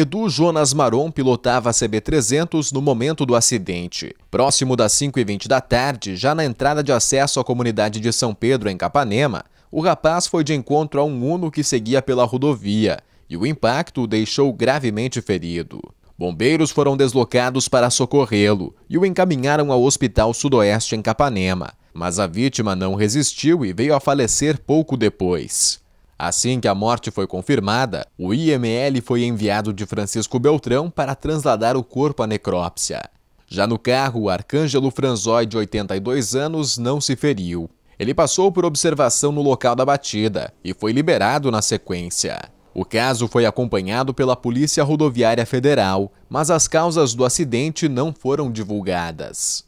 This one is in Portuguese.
Edu Jonas Maron pilotava a CB300 no momento do acidente. Próximo das 5h20 da tarde, já na entrada de acesso à comunidade de São Pedro, em Capanema, o rapaz foi de encontro a um Uno que seguia pela rodovia e o impacto o deixou gravemente ferido. Bombeiros foram deslocados para socorrê-lo e o encaminharam ao Hospital Sudoeste em Capanema, mas a vítima não resistiu e veio a falecer pouco depois. Assim que a morte foi confirmada, o IML foi enviado de Francisco Beltrão para trasladar o corpo à necrópsia. Já no carro, Arcângelo Franzói, de 82 anos, não se feriu. Ele passou por observação no local da batida e foi liberado na sequência. O caso foi acompanhado pela Polícia Rodoviária Federal, mas as causas do acidente não foram divulgadas.